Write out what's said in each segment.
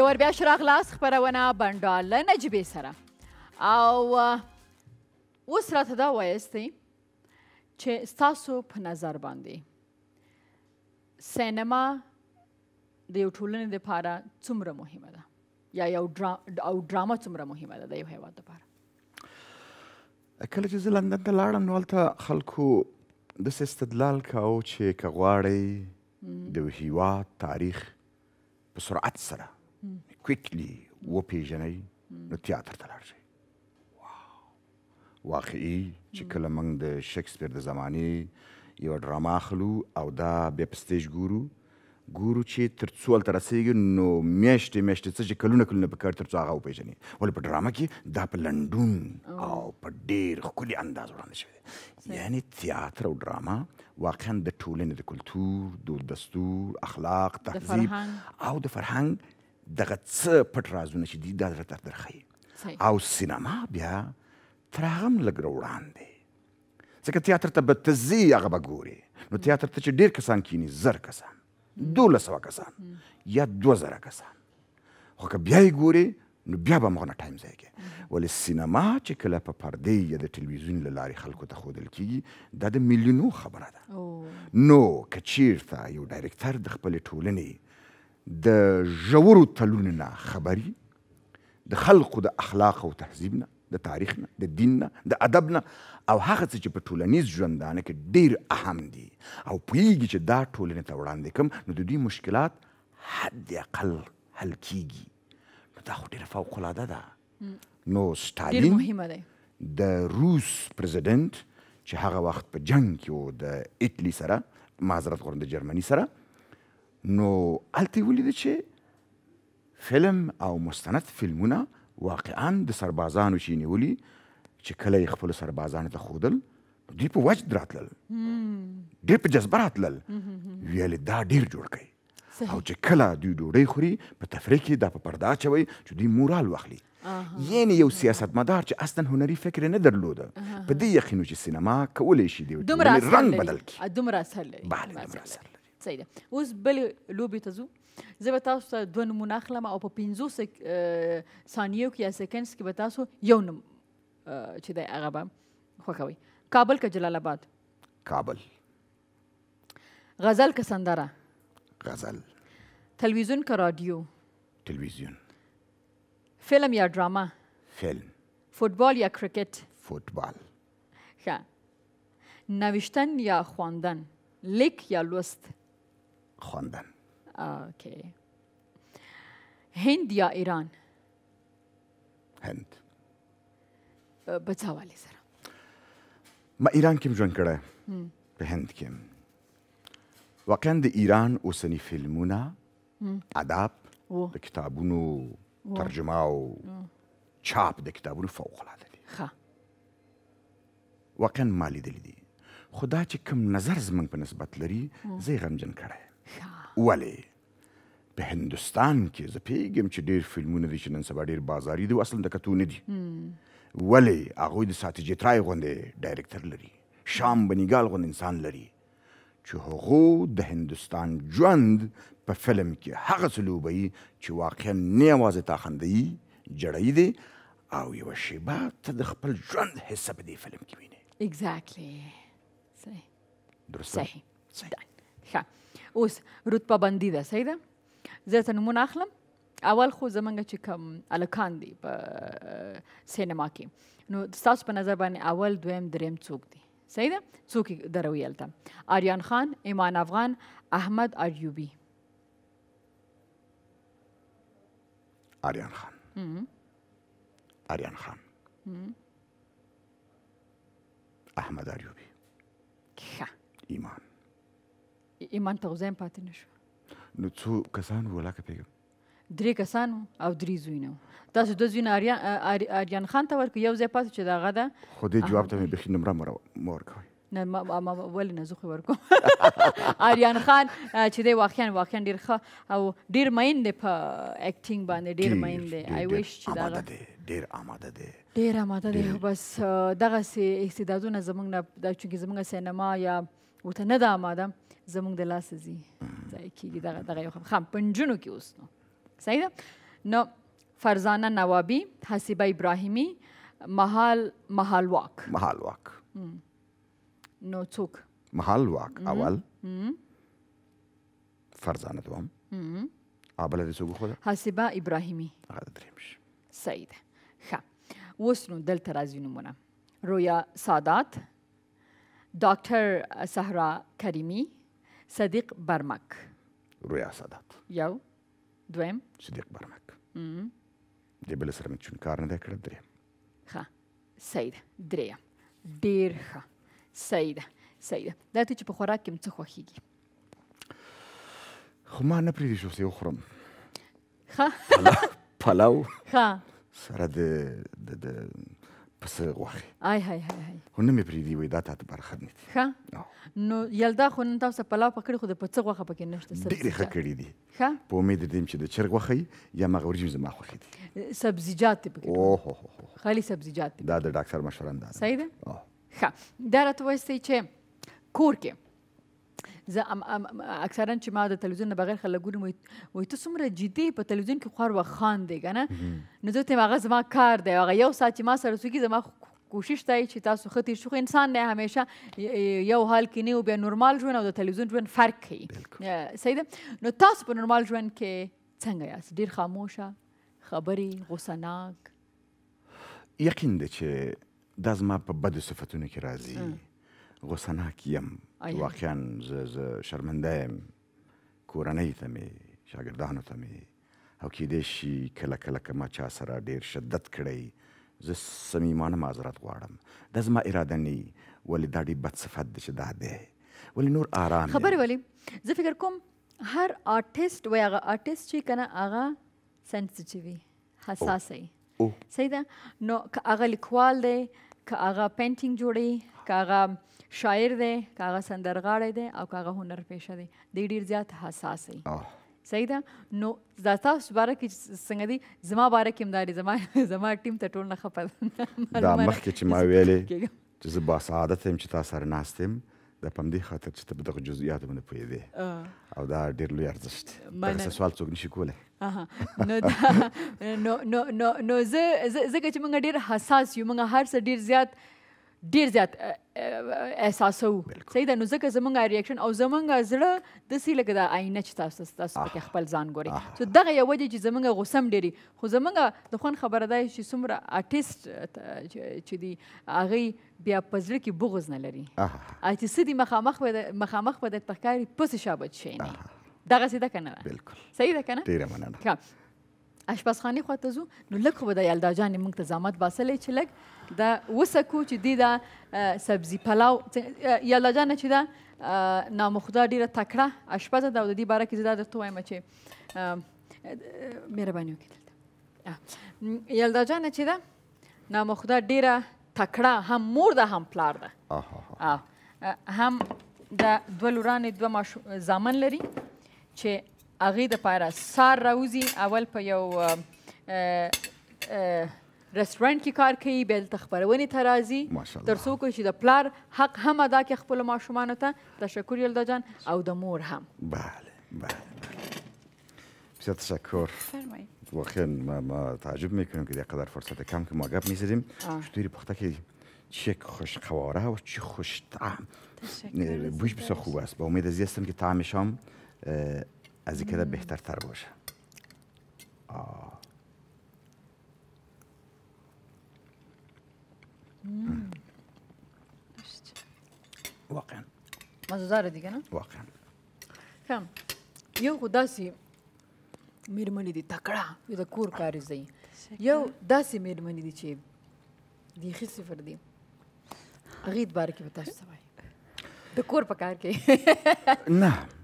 یو ور بیا شراغ لاس خبرونه بنډال له نجیبې سره او اوس راته دا وایستئ چې ستاسو په نظر باندې سینما د یو ټولنې لپاره څومره مهمه ده یا یو ډرا او ډراما څومره مهمه ده د یو هیواد لپاره کله چې زه لندن ته لاړم نو هلته خلکو داسې استدلال کاوه چې که غواړئ د یو هیواد تاریخ په سرعت سره کویکلی وپیژنئ نو تیاتر ته لاړ شئ واقعي چې کله موږ د شکسپیر د زمانې یو ډراما اخلو او دا بیا په سټیج ګورو ګورو چې تر څو هلته رسېږي نو میاشتې میاشتې څه چې کلونه کلونه پکار تر څو هغه وپېژنې ولې په ډرامه کې دا په لنډون او په ډېر ښکلي انداز وړاندې شوی دی یعنی تیاتر او ډراما واقعا د ټولنې د کلتور دود دستور اخلاق تهذیب او د فرهنګ دغه څه پټ رازونه چې دي دا درته درخی او سینما بیا تر هغه هم لږ وړاندې ځکه تیاتر ته به ته ځې هغه به ګورې نو تیاتر ته چې ډېر کسان کینی زر کسان دوله سوه کسان یا دوه زره کسان خو که بیا یې ګورې نو بیا به مغه ټایم ځای کې ولې سینما چې کله په پردې یا د ټلویزیون له لارې خلکو ته ښودل کیږي دا د میلیونو خبره ده نو که چیرته یو ډایرکتر د خپلې ټولنې د ژورو تلونو نه خبري د خلقو د اخلاق او تهذیب نه د تاریخ نه د دین نه د ادب نه او هغه څه چې په ټولنیز ژوندانه کې ډیر اهم دي او پوهیږي چې دا ټولنې ته وړاندې کوم نو د دوی مشکلات حد اقل حل کیږي نو دا خو ډیره فوقالعاده ده نو ستالین د روس پرزیدنت چې هغه وخت په جنگ کې و د ایټلی سره معذرت غواړم د جرمني سره نو الته ولیدل چې فلم او مستند فلمونه واقعا د سربازانو شي نیولي چې کله یې خپل سربازانو ته خودل دوی په وجد راتلل ډېر په جذبه راتلل ویل دا ډېر جوړ کړي او چې کله دوی ډوډۍ خوري په تفریح کې دا په پرده اچوي چې دوی مورال واخلي یعنی یو سیاستمدار چې اصلا هنري فکر نه درلوده په دې یقین چې سینما کولی شي دی رنګ بدل کړي دومره اسهل بله دومره اسهل څه دی اوس بل لوبي ته ځو زه به تاسو ته دوه نمونه اخلم او په پنځو ثانیو کې یا سیکنډس کې به تاسو یو نوم چې دی هغه به خوښوئ کابل که جلال آباد کابل غزل که سندره غزل تلویزیون که رادیو تلویزیون فلم یا ډراما فلم فوتبال یا کرکت فوتبال ښه نوشتن یا خواندن لیک یا لوست خواندم اوکی هند یا ایران هند په څه والی سره ما ایران کې ژوند کړی په هند کې واقعا د ایران اوسنی فلمونه ادب د کتابونو ترجمه او چاپ د کتابونو فوق العاده دي ښه واقعا ما لیدلی دي خدا چې کوم نظر زمنګ په نسبت لري زه غمجن کړی ولې په هندستان کې زه پیګم چې ډیر فلمونه دي چې نن سبا ډیر بازاري دي اصلا د کتو نه دي ولې هغوی د ساتجیت رای غوندې ډایرکتر لري شام بنیګال غوند انسان لري چې هغو د هندستان ژوند په فلم کې هغه سلوبي چې واقعا نه یوازې تاخندي جړی دی او یو شیبه ته د خپل ژوند حساب دی فلم کې ویني exactly صحیح درسته صحیح, صحیح. اوس رتبه بندي ده صحیح ده زه ته نمونه اخلم اول خو زمونږ چې کوم الکان دي په سینما کې نو تاسو په نظر باندې اول دویم دریم څوک دي صحیح ده څوک دروي الته آریان خان ایمان افغان احمد ایوبی آریان خان آریان خان احمد ایوبی ایمان ایمان ته ځم پاتې نشو نو څو کسان ولاکه پیغام درې کسان او درې زوینه تاسو د زوینه اریان اریان خان ته ورکو یو ځای پاتې چې دغه ده خو دې جواب ته مې بخې نمره مور مور کوي نه ما ما ول نه زخه ورکو اریان خان چې دی واقعا واقعا ډیر ښه او ډیر مین دی په اکټینګ باندې ډیر مین دی آی ویش چې دا ډیر آماده دی ډیر آماده دی بس دغه سي استعدادونه زمونږ نه د چونکی زمونږ سینما یا وته نه ده آماده زموږ د لاسه زی ځای کېږي دغه دغه یو خام پنجونو کې اوس نو صحیح ده نو فرزانه نوابی حسیبه ابراهیمی محال محال واک محال واک نو څوک محال واک اول فرزانه دوم ابل دې څوک خو حسیبه ابراهیمی هغه دریم شي صحیح ده ښه اوس نو دلته راځي نومونه رویا سادات ډاکټر صحرا کریمی صديق برمك رویا سادات یو دویم صدیق برمک دې بل سره مې چون کار نه دی کړی دریم ښه صحیح ده دریم ډېر ښه صحیح ده صحیح ده دا ته چې په خوراک کې څه خوښېږي خو ما نه پرېږدي چې اوس یې وخورم ښه پلاو ښه سره د د پسه غوخه آی هاي هاي هاي خو نه مې پریدي وای دا ته برخه نه دي ښه نو یلدا خو نن تاسو پلاو پکړی خو د پڅه غوخه پکې نشته سر ډېر ښه کړی دي ښه په امید دې چې د چرګ غوخه یا مغوري زما خوخه دي سبزیجات پکې اوه هو خالي سبزیجات دا د ډاکټر مشوره انداز صحیح ده ښه دا راته وایي چې کور کې زه اکثرا چې ما د تلویزیون نه بغیر خلک ګورم وي ته څومره جدي په تلویزیون کې خور وخان دی کنه نو زه ته هغه زما کار دی هغه یو ساعت ما سره سږي زما کوشش دی چې تاسو ختی شو انسان نه همیشه یو حال کې نه او بیا نورمال ژوند او د تلویزیون ژوند فرق کوي صحیح ده نو تاسو په نورمال ژوند کې څنګه یاست ډیر خاموشه خبري غوسناک یقین دی چې دا زما په بدو صفتونو کې راځي غوسناک یم واقعا زه شرمنده یم کورنۍ ته مې شاګردانو ته مې او کیدای شي کله کله که ما چا سره ډیر شدت کړی زه صمیمانه معذرت غواړم دا زما اراده نه ولې دا ډېر بد صفت دی چې دا دی ولې نور آرام خبرې ولې زه فکر کوم هر آرټیست وای هغه آرټیست چې کنه هغه سنسټیټیو حساس وي صحیح ده نو هغه لیکوال دی که هغه پینټینګ جوړي که هغه شاعر دی که هغه سندرغاړی دی او که هغه هنر پیشه دی دی ډیر زیات حساس دی صحیح ده نو دا تاسو باره کې څنګه دي زما باره کې مداري زما زما ټیم ته ټول نه خپل دا مخکې چې ما ویلې چې زه با سعادت یم چې تاسو سره ناست یم د پم دې خاطر چې ته په دغه جزئیاتو باندې پوهېدې او دا ډېر لوی ارزښت دی دغسې سوال څوک نشي کولی نو دا نو نو نو نو زه زه چې موږ ډیر حساس یو موږ هر څه ډیر زیات ډیر زیات احساسو صحیح ده نو ځکه زمونږ ریاکشن او زمونږ زړه د سې لکه دا آینه چې تاسو تاسو پکې خپل ځان ګوري سو دغه یو وجه چې زمونږ غوسم ډيري خو زمونږ د خون خبره ده چې څومره آرټیست چې دی هغه بیا پزړه کې بغوز نه لري اته سدي مخامخ مخامخ په د تخکاری پس شابت شي نه دغه سیده کنه بالکل صحیح ده کنه ډیره مننه ښه اشپزخانه خواته ځو نو لکه به د یلدا جانې موږ ته زحمت باسلې چې لږ د وسکو چې دی دا سبزی پلاو یلدا جانه چې دا نامخدا ډیره تکړه اشپز ده او د دې باره کې زه درته وایم چې مهرباني وکړه یلدا جانه چې دا نامخدا ډیره تکړه هم مور ده هم پلار ده هم د دوه لورانې دوه زامن لري چې هغې دپاره سار راوځي اول په یو رستورانټ کې کار کوي بیا دلته خپرونې ته راځي تر څو کړي چې د پلار حق هم ادا کړي خپلو ماشومانو ته تشکر یلدا جان او د مور هم بله بله بسیار تشکر فرمایید واقعا ما, ما تعجب میکنیم که قدر فرصت کم که ما گپ میزدیم چطوری پخته که چه خوش قواره و چه خوش طعم بویش بسیار خوب است با امید ازی هستم که طعمش هم از كده بهترتر باشه آه واقعا مزه دیگه نه واقعا کم یو خو داسې میرمنې دي تکړه یو د کور کاري ځای یو داسې میرمنې دي چې بیخي صفر دي هغې باره کې به تاسو څه وایي د کور په کار کې نه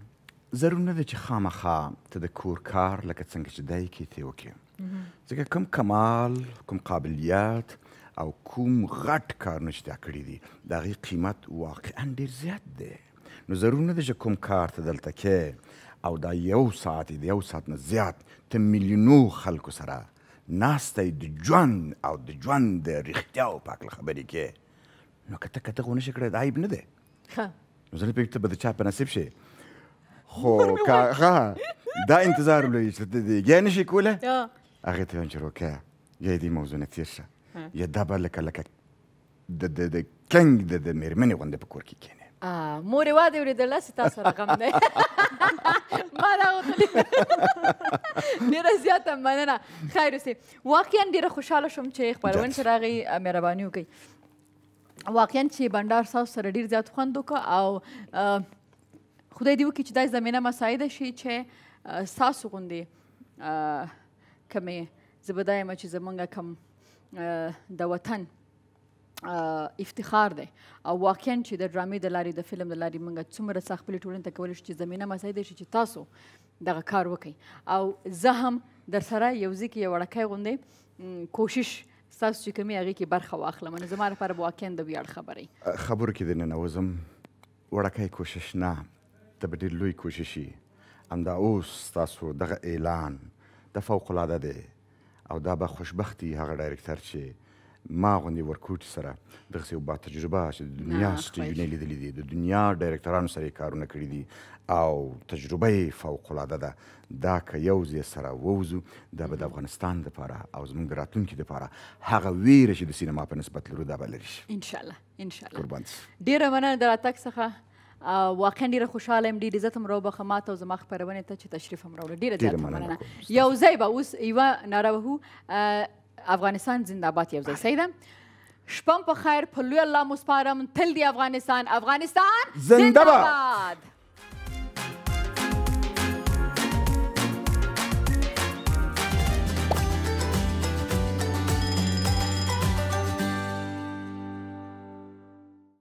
ضرور نه دی چې خامخا ته د کور کار لکه څنګه چې دی کې ته وکړې ځکه کوم کمال کوم قابلیت او کوم غټ کار نشته کړی دی د هغې قیمت واقعا ډېر زیات دی نو ضرور نه دی چې کوم کار ته دلته کې او دا یو ساعت دی یو ساعت نه زیات ته میلیونو خلکو سره ناسته د ژوند او د ژوند د رښتیا او پاکل خبرې کې نو کته کته غو نشي کړی دا عیب نه دی ها نو زه پکې ته به د چا په نصیب شي خو هغه دا انتظار لري چې د دیګې نشي کوله هغه ته هم چروکه یا دې موضوع نه تیر شه یا دا به لکه لکه د د د کنګ د د مېرمنې غوندې په کور کې کینې مورې وا دې ورېدله چې تاسو رقم دی ما دا وتلی ډېره زیاته مننه خیر اوسې واقعا ډېره خوشحاله شوم چې خپرون چې راغی مهرباني وکړئ واقعا چې بنډار تاسو سره ډېر زیات خوند وکړ او خدای دې وکړي چې دا زمينه مساعده شي چې ساسو غوندې کمې زبدایم چې زمونږ کم د وطن افتخار دی او واقعا چې د ډرامې د لارې د فلم د لارې موږ څومره سخت خپل ټولنې ته کولی شو چې زمينه مساعده شي چې تاسو دغه کار وکړي او زه هم در سره یو ځکه یو وړکای غوندې کوشش تاسو چې کومې هغې کې برخه واخلم نو زما لپاره به واقعا د ویاړ خبرې خبرو کې د ننوځم وړکای کوشش نه تبدیل لوی کوشش شي همدا اوس تاسو دغه اعلان د فوق العاده دی او دا به خوشبختی هغه ډایرکټر چې ما غوندي ورکوټ سره دغه یو با تجربه چې د دنیا سټیجونه لیدلې دي د دنیا ډایرکټرانو سره کارونه کړی دي او تجربه فوق العاده ده دا که یو ځای سره ووزو دا به د افغانستان لپاره او زموږ راتلونکي لپاره هغه ویره چې د سینما په نسبت لرو دا به لري شي ان شاء الله ان شاء الله قربان ډیره مننه دراتک څخه واقعا ډیره خوشاله یم ډیره عزت هم راوبخه ماته او زما خپرونې ته چې تشریف هم راوړه ډیره زیاته مننه یو ځای به اوس یوه ناره وهو افغانستان زنده باد یو ځای صحیح ده شپم په خیر په لوی الله مسپارم تل دی افغانستان افغانستان زنده باد